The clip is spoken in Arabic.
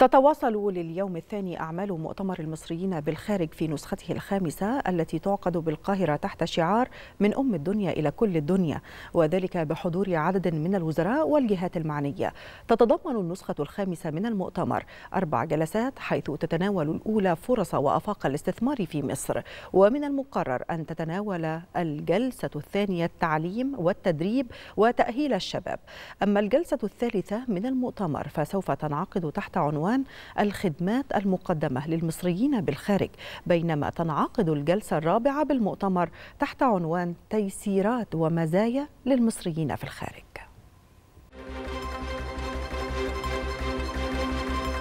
تتواصل لليوم الثاني أعمال مؤتمر المصريين بالخارج في نسخته الخامسة التي تعقد بالقاهرة تحت شعار من أم الدنيا إلى كل الدنيا وذلك بحضور عدد من الوزراء والجهات المعنية تتضمن النسخة الخامسة من المؤتمر أربع جلسات حيث تتناول الأولى فرص وأفاق الاستثمار في مصر ومن المقرر أن تتناول الجلسة الثانية التعليم والتدريب وتأهيل الشباب أما الجلسة الثالثة من المؤتمر فسوف تنعقد تحت عنوان بعنوان الخدمات المقدمة للمصريين بالخارج بينما تنعقد الجلسة الرابعة بالمؤتمر تحت عنوان تيسيرات ومزايا للمصريين في الخارج